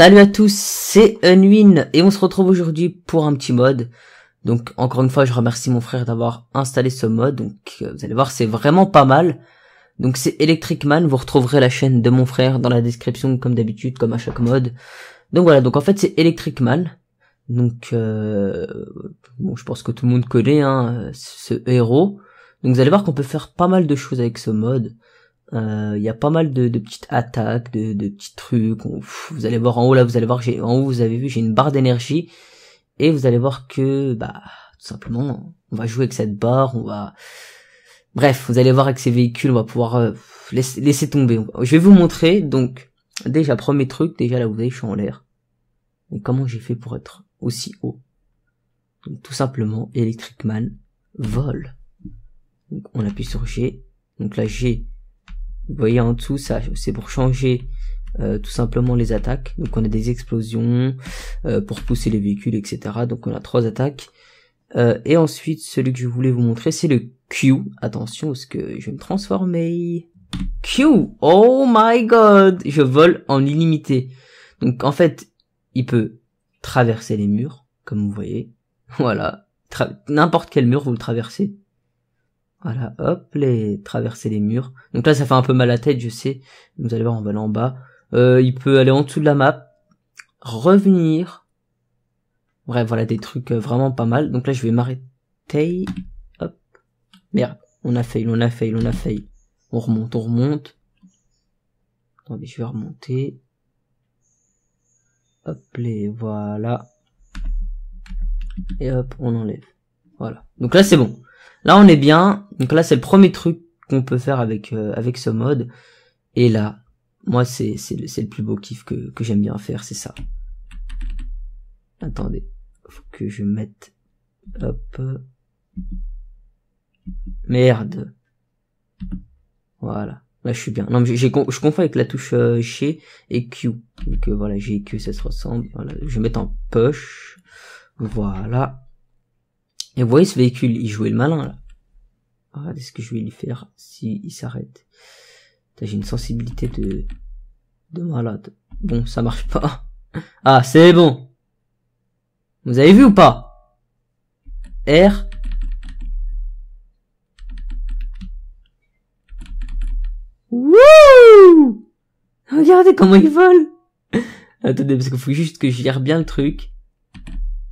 Salut à tous, c'est Unwin et on se retrouve aujourd'hui pour un petit mod. Donc encore une fois, je remercie mon frère d'avoir installé ce mod. Donc euh, vous allez voir, c'est vraiment pas mal. Donc c'est Electric Man, vous retrouverez la chaîne de mon frère dans la description comme d'habitude, comme à chaque mod. Donc voilà, donc en fait c'est Electric Man. Donc euh, bon, je pense que tout le monde connaît hein, ce héros. Donc vous allez voir qu'on peut faire pas mal de choses avec ce mod. Euh, il y a pas mal de, petites attaques, de, petits trucs. Vous allez voir en haut là, vous allez voir j'ai en haut vous avez vu j'ai une barre d'énergie et vous allez voir que bah tout simplement on va jouer avec cette barre, on va bref vous allez voir avec ces véhicules on va pouvoir euh, laisser, tomber. Je vais vous montrer donc déjà premier truc déjà là vous voyez je suis en l'air. et comment j'ai fait pour être aussi haut Tout simplement Electric Man vol. Donc, on appuie sur G. Donc là G vous voyez en dessous, ça, c'est pour changer euh, tout simplement les attaques. Donc on a des explosions euh, pour pousser les véhicules, etc. Donc on a trois attaques. Euh, et ensuite, celui que je voulais vous montrer, c'est le Q. Attention, parce que je vais me transformer. Q Oh my god Je vole en illimité. Donc en fait, il peut traverser les murs, comme vous voyez. Voilà. N'importe quel mur, vous le traversez. Voilà, hop, les traverser les murs. Donc là, ça fait un peu mal à la tête, je sais. Vous allez voir, on va aller en bas. Euh, il peut aller en dessous de la map, revenir. Bref, voilà, des trucs euh, vraiment pas mal. Donc là, je vais m'arrêter. Hop. Merde, on a fail, on a fail, on a fail. On remonte, on remonte. Attendez, je vais remonter. Hop, les voilà. Et hop, on enlève. Voilà. Donc là, c'est bon. Là, on est bien. Donc là, c'est le premier truc qu'on peut faire avec euh, avec ce mode. Et là, moi, c'est c'est le, plus beau kiff que, que j'aime bien faire, c'est ça. Attendez, faut que je mette... Hop. Merde. Voilà. Là, je suis bien. Non, mais j'ai je confonds avec la touche euh, C et Q. Donc euh, voilà, j'ai Q, ça se ressemble. Voilà, je vais mettre en push. Voilà. Et vous voyez ce véhicule, il jouait le malin là. Regardez ce que je vais lui faire s'il il s'arrête. J'ai une sensibilité de... de malade. Bon, ça marche pas. Ah, c'est bon. Vous avez vu ou pas R. Wouh Regardez comment il vole Attendez, parce qu'il faut juste que je gère bien le truc.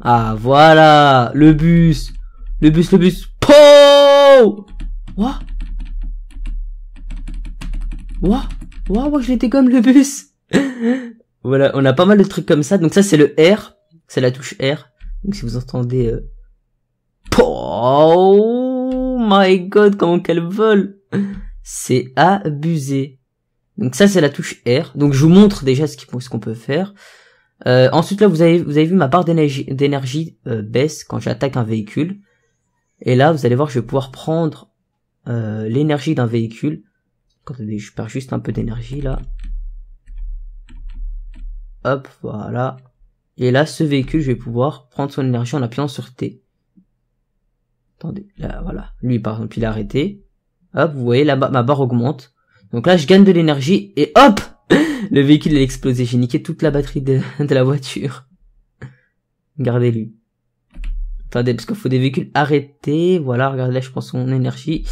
Ah, voilà. Le bus. Le bus, le bus. Po What What Wow je l'étais comme le bus. voilà, on a pas mal de trucs comme ça. Donc ça, c'est le R. C'est la touche R. Donc si vous entendez... Euh... Oh my god, comment qu'elle vole C'est abusé. Donc ça, c'est la touche R. Donc je vous montre déjà ce qu'on peut faire. Euh, ensuite là vous avez vous avez vu ma barre d'énergie euh, baisse quand j'attaque un véhicule. Et là vous allez voir je vais pouvoir prendre euh, l'énergie d'un véhicule. Quand je perds juste un peu d'énergie là. Hop, voilà. Et là ce véhicule je vais pouvoir prendre son énergie en appuyant sur T. Attendez, là voilà. Lui par exemple il a arrêté. Hop, vous voyez là ma barre augmente. Donc là je gagne de l'énergie et hop Le véhicule est explosé, j'ai niqué toute la batterie de, la voiture. Gardez-lui. Attendez, parce qu'il faut des véhicules arrêtés. Voilà, regardez je prends son énergie.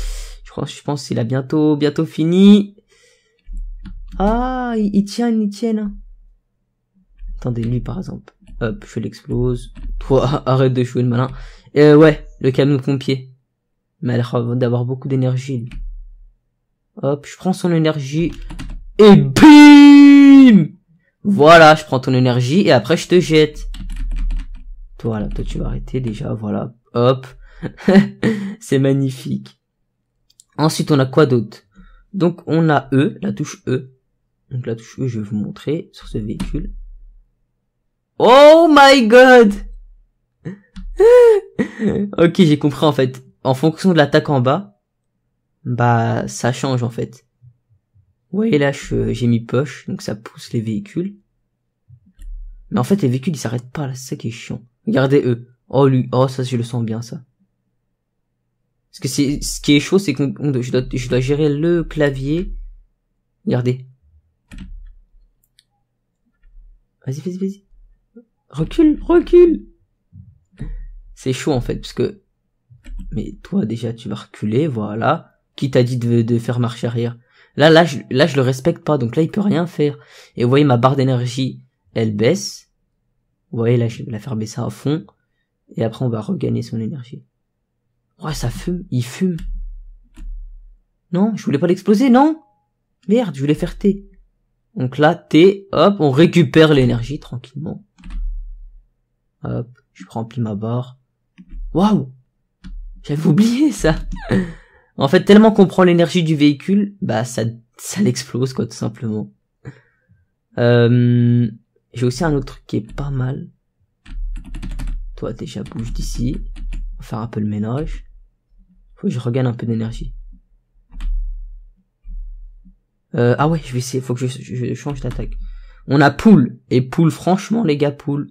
Je pense, je pense qu'il a bientôt, bientôt fini. Ah, il, tient, il tient. Hein. Attendez, lui par exemple. Hop, je l'explose. Toi, arrête de jouer le malin. Euh, ouais, le camion pompier. Mais elle a d'avoir beaucoup d'énergie. Hop, je prends son énergie. Et bim Voilà, je prends ton énergie et après je te jette. Toi, là, toi tu vas arrêter déjà, voilà. Hop. c'est magnifique. Ensuite, on a quoi d'autre Donc, on a E, la touche E. Donc, la touche E, je vais vous montrer sur ce véhicule. Oh my god Ok, j'ai compris en fait. En fonction de l'attaque en bas, bah, ça change en fait. Vous voyez là, j'ai mis poche, donc ça pousse les véhicules. Mais en fait, les véhicules, ils s'arrêtent pas, là, c'est ça qui est chiant. Regardez eux. Oh, lui, oh, ça, je le sens bien, ça. Parce que c'est, ce qui est chaud, c'est que je dois, je dois gérer le clavier. Regardez. Vas-y, vas-y, vas-y. Recule, recule! C'est chaud, en fait, parce que, mais toi, déjà, tu vas reculer, voilà. Qui t'a dit de, de faire marche arrière? Là, là, je, là, je le respecte pas, donc là, il peut rien faire. Et vous voyez, ma barre d'énergie, elle baisse. Vous voyez, là, je vais la faire baisser à fond. Et après, on va regagner son énergie. Ouais, oh, ça fume, il fume. Non, je voulais pas l'exploser, non Merde, je voulais faire T. Donc là, T, hop, on récupère l'énergie tranquillement. Hop, je remplis ma barre. Waouh J'avais oublié ça En fait, tellement qu'on prend l'énergie du véhicule, bah ça, ça l'explose quoi, tout simplement. Euh, J'ai aussi un autre truc qui est pas mal. Toi, déjà bouge d'ici. On va faire un peu le ménage. Faut que je regagne un peu d'énergie. Euh, ah ouais, je vais essayer. Faut que je, je change d'attaque. On a poule et poule. Franchement, les gars, poule,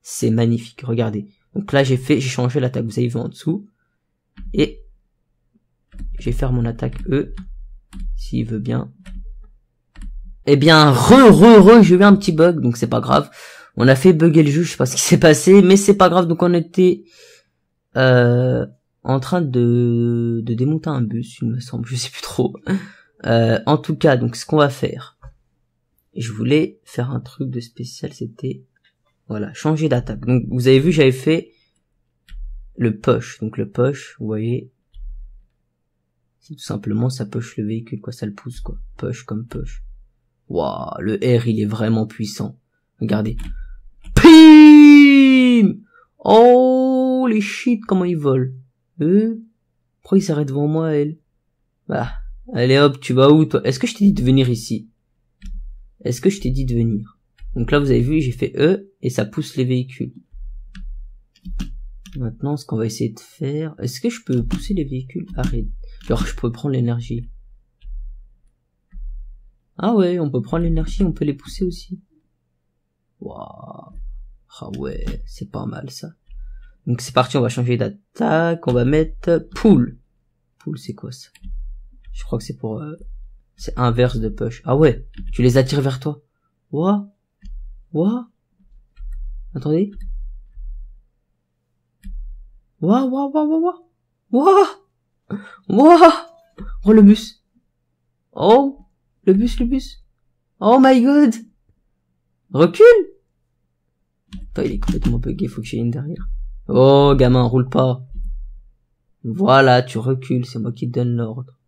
c'est magnifique. Regardez. Donc là, j'ai fait, j'ai changé l'attaque. Vous avez vu en dessous. Et je vais faire mon attaque E, s'il veut bien. Eh bien, re, re, re, j'ai eu un petit bug, donc c'est pas grave. On a fait bugger le jeu, je sais pas ce qui s'est passé, mais c'est pas grave. Donc on était euh, en train de, de démonter un bus, il me semble, je sais plus trop. Euh, en tout cas, donc ce qu'on va faire, je voulais faire un truc de spécial, c'était voilà, changer d'attaque. Donc vous avez vu, j'avais fait le poche Donc le poche vous voyez, tout simplement ça push le véhicule, quoi, ça le pousse, quoi. Push comme push. Waouh, le R il est vraiment puissant. Regardez. PIM Oh les shit, comment ils volent Euh Pourquoi ils s'arrêtent devant moi, elle Bah, allez hop, tu vas où toi Est-ce que je t'ai dit de venir ici Est-ce que je t'ai dit de venir Donc là vous avez vu, j'ai fait E et ça pousse les véhicules. Maintenant, ce qu'on va essayer de faire... Est-ce que je peux pousser les véhicules Arrête. Genre, je peux prendre l'énergie. Ah ouais, on peut prendre l'énergie, on peut les pousser aussi. Waouh. Ah ouais, c'est pas mal ça. Donc c'est parti, on va changer d'attaque, on va mettre poule Pool, c'est quoi ça Je crois que c'est pour... Euh, c'est inverse de push. Ah ouais, tu les attires vers toi. Waouh. Waouh. Attendez. waouh, waouh, waouh, waouh. Waouh Oh, le bus. Oh, le bus, le bus. Oh my god. Recule. Attends, il est complètement bugué, faut que j'aille une derrière. Oh, gamin, roule pas. Voilà, tu recules, c'est moi qui te donne l'ordre.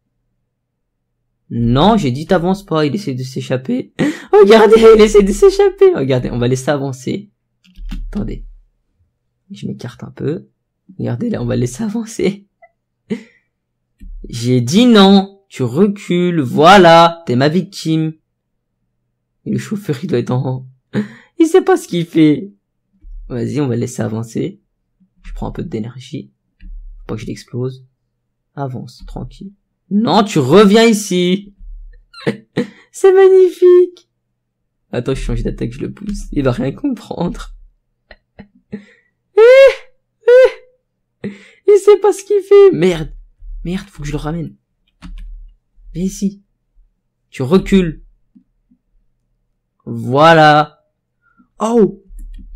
Non, j'ai dit t'avances pas, il essaie de s'échapper. Regardez, il essaie de s'échapper. Regardez, on va laisser avancer. Attendez. Je m'écarte un peu. Regardez, là, on va laisser avancer. J'ai dit non, tu recules, voilà, t'es ma victime. Et le chauffeur, il doit être en... Il sait pas ce qu'il fait. Vas-y, on va laisser avancer. Je prends un peu d'énergie. pas que je l'explose. Avance, tranquille. Non, tu reviens ici. C'est magnifique. Attends, je change d'attaque, je le pousse. Il va rien comprendre. Eh, eh. Il sait pas ce qu'il fait. Merde. Merde, faut que je le ramène. Viens ici. Tu recules. Voilà. Oh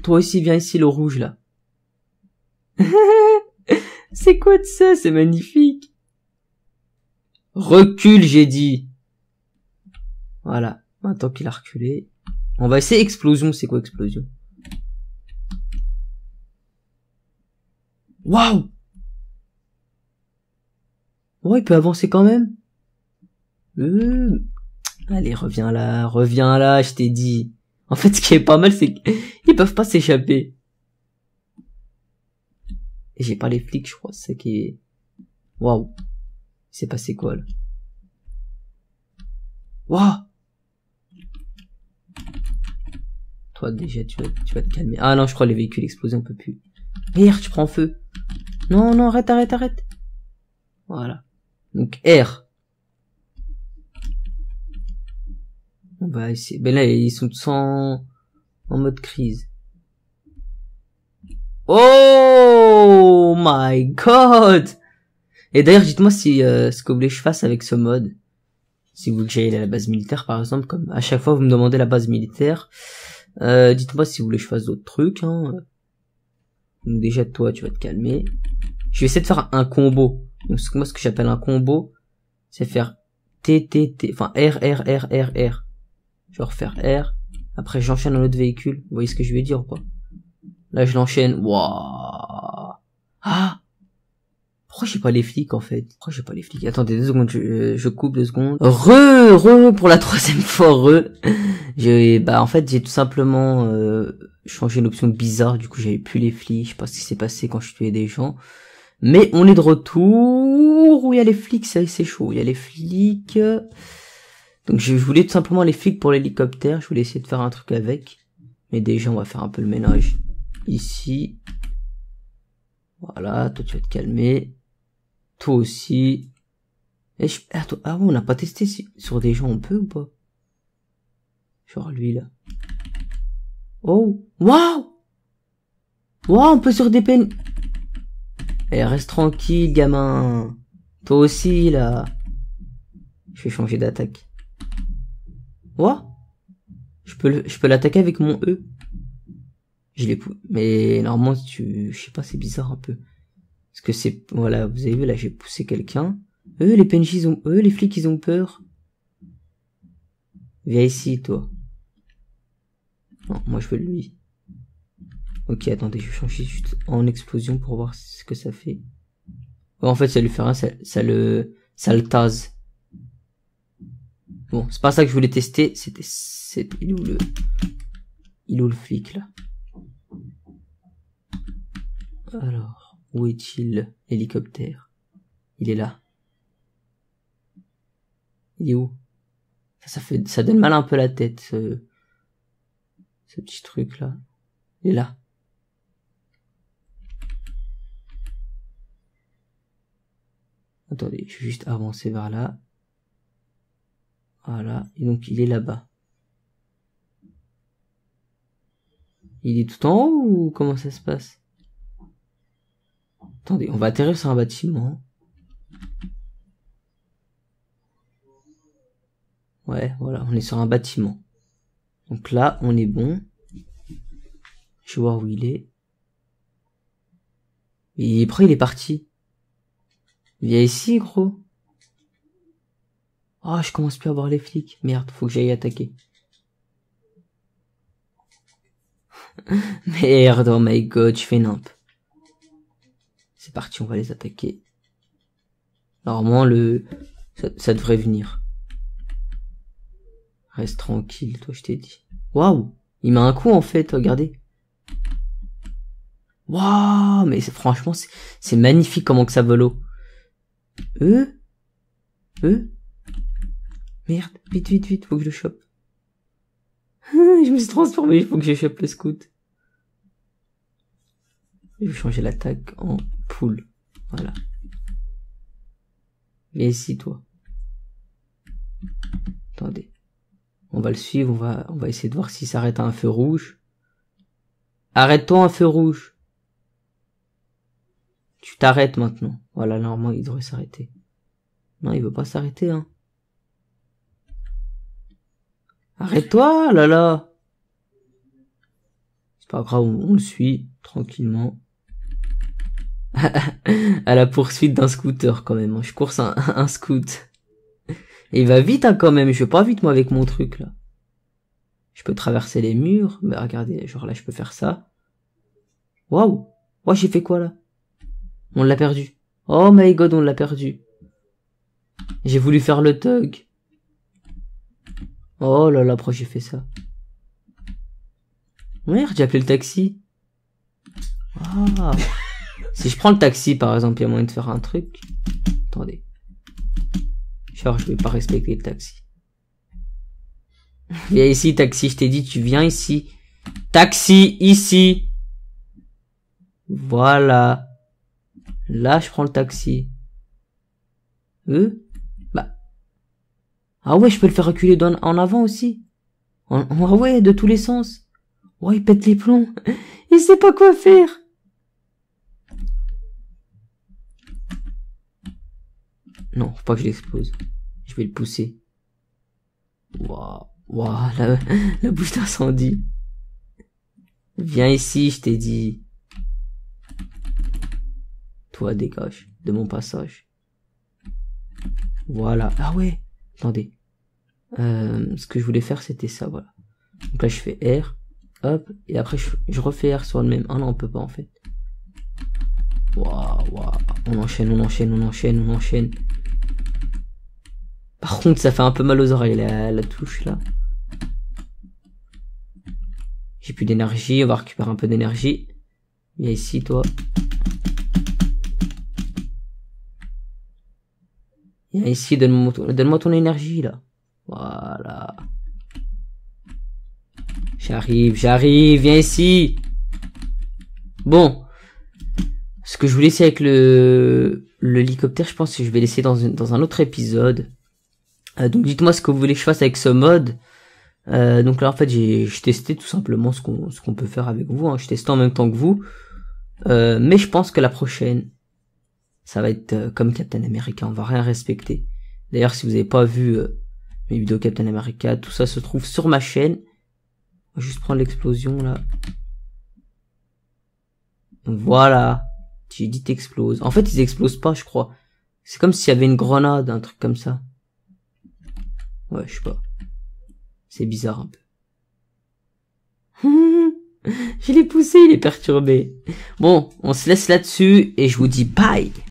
Toi aussi, viens ici, le rouge, là. c'est quoi de ça C'est magnifique. Recule, j'ai dit. Voilà. Maintenant qu'il a reculé. On va essayer explosion. C'est quoi explosion Waouh Ouais, il peut avancer quand même. Hum. Allez, reviens là, reviens là, je t'ai dit. En fait, ce qui est pas mal, c'est qu'ils peuvent pas s'échapper. Et J'ai pas les flics, je crois, c'est qui est... Waouh. C'est passé quoi, là Waouh Toi, déjà, tu vas, tu vas te calmer. Ah non, je crois les véhicules explosés, on peut plus. Merde, tu prends feu. Non, non, arrête, arrête, arrête. Voilà. Donc R. On va essayer. Ben là, ils sont tous en, mode crise. Oh my god Et d'ailleurs, dites-moi si euh, ce que vous voulez que je fasse avec ce mode. Si vous voulez que j'aille à la base militaire, par exemple, comme à chaque fois vous me demandez la base militaire, euh, dites-moi si vous voulez que je fasse d'autres trucs. Hein. Donc déjà, toi, tu vas te calmer. Je vais essayer de faire un combo. Donc, moi, ce que j'appelle un combo, c'est faire T, T, T, enfin, R, R, R, R, R. Genre refaire R, après j'enchaîne un autre véhicule. Vous voyez ce que je vais dire ou pas Là, je l'enchaîne. Waouh Ah pourquoi j'ai pas les flics en fait Pourquoi j'ai pas les flics Attendez deux secondes, je, euh, coupe deux secondes. Re, re pour la troisième fois, re. J'ai, bah en fait j'ai tout simplement euh, changé l'option bizarre. Du coup j'avais plus les flics. Je sais pas ce qui s'est passé quand je tuais des gens. Mais on est de retour. Où il y a les flics, c'est chaud. Il y a les flics. Donc je voulais tout simplement les flics pour l'hélicoptère. Je voulais essayer de faire un truc avec. Mais déjà, on va faire un peu le ménage. Ici. Voilà, toi tu vas te calmer. Toi aussi. Et ah, toi... Ah on n'a pas testé sur des gens, on peut ou pas Genre lui là. Oh Waouh Waouh, on peut sur des peines... Eh, reste tranquille, gamin. Toi aussi, là. Je vais changer d'attaque. Quoi Je peux je peux l'attaquer avec mon E. Je l'ai mais normalement tu, je sais pas, c'est bizarre un peu. Parce que c'est, voilà, vous avez vu là, j'ai poussé quelqu'un. Eux, les PNJ, ont, eux, les flics, ils ont peur. Viens ici, toi. Non, moi je veux lui. Ok, attendez, je vais changer juste en explosion pour voir ce que ça fait. en fait, ça lui fait rien, ça, le, ça le tase. Bon, c'est pas ça que je voulais tester, c'était, il est où le, il est le flic, là? Alors, où est-il, l'hélicoptère? Il est là. Il est où? Ça, ça fait, ça donne mal un peu la tête, ce, ce petit truc, là. Il est là. Attendez, je vais juste avancer vers là. Voilà, et donc il est là-bas. Il est tout en haut ou comment ça se passe Attendez, on va atterrir sur un bâtiment. Ouais, voilà, on est sur un bâtiment. Donc là, on est bon. Je vais voir où il est. Et après, il est parti. Viens ici, gros. Oh, je commence plus à voir les flics. Merde, faut que j'aille attaquer. Merde, oh my god, je fais n'impe C'est parti, on va les attaquer. Normalement, le... Ça, devrait venir. Reste tranquille, toi, je t'ai dit. Waouh Il m'a un coup, en fait, regardez. Waouh Mais franchement, c'est magnifique comment que ça vole E E Merde, vite, vite, vite, faut que je le chope. je me suis transformé, il faut que je chope le scout. Je vais changer l'attaque en poule. Voilà. Viens ici, toi. Attendez. On va le suivre, on va, on va essayer de voir s'il s'arrête à un feu rouge. Arrête-toi un feu rouge. Tu t'arrêtes maintenant. Voilà, normalement, il devrait s'arrêter. Non, il veut pas s'arrêter, hein. Arrête-toi, là là. C'est pas grave, on le suit tranquillement. à la poursuite d'un scooter quand même. Hein. Je course un, un scoot. Et il va vite hein, quand même. Je vais pas vite moi avec mon truc là. Je peux traverser les murs. Mais bah, regardez, genre là je peux faire ça. Waouh. Waouh j'ai fait quoi là on l'a perdu. Oh my god, on l'a perdu. J'ai voulu faire le tug. Oh là là, pourquoi j'ai fait ça Merde, j'ai appelé le taxi. Ah. si je prends le taxi, par exemple, il y a moyen de faire un truc. Attendez. Genre, je vais pas respecter le taxi. Viens ici, taxi, je t'ai dit, tu viens ici. Taxi, ici. Voilà. Là, je prends le taxi. Euh Bah. Ah ouais, je peux le faire reculer en avant aussi. ah ouais, de tous les sens. Ouais, il pète les plombs. Il sait pas quoi faire. Non, faut pas que je l'explose. Je vais le pousser. Waouh, waouh, la, la bouche d'incendie. Viens ici, je t'ai dit dégage de mon passage. Voilà. Ah ouais Attendez. Euh, ce que je voulais faire, c'était ça, voilà. Donc là, je fais R. Hop. Et après, je, refais R sur le même. un ah non, on peut pas, en fait. Waouh, On enchaîne, on enchaîne, on enchaîne, on enchaîne. Par contre, ça fait un peu mal aux oreilles, la, la touche, là. J'ai plus d'énergie, on va récupérer un peu d'énergie. Viens ici, toi. Viens ici, donne-moi ton, énergie, là. Voilà. J'arrive, j'arrive, viens ici. Bon. Ce que je voulais laisser avec le l'hélicoptère, je pense que je vais laisser dans, dans un autre épisode. Euh, donc dites-moi ce que vous voulez que je fasse avec ce mode. Euh, donc là en fait j'ai testé tout simplement ce qu'on ce qu'on peut faire avec vous. Hein. Je testais en même temps que vous. Euh, mais je pense que la prochaine, ça va être euh, comme Captain America, on va rien respecter. D'ailleurs, si vous n'avez pas vu euh, mes vidéos Captain America, tout ça se trouve sur ma chaîne. On va juste prendre l'explosion là. Voilà. J'ai dit t'exploses. En fait, ils explosent pas, je crois. C'est comme s'il y avait une grenade, un truc comme ça. Ouais, je sais pas. C'est bizarre un peu. je l'ai poussé, il est perturbé. Bon, on se laisse là-dessus et je vous dis bye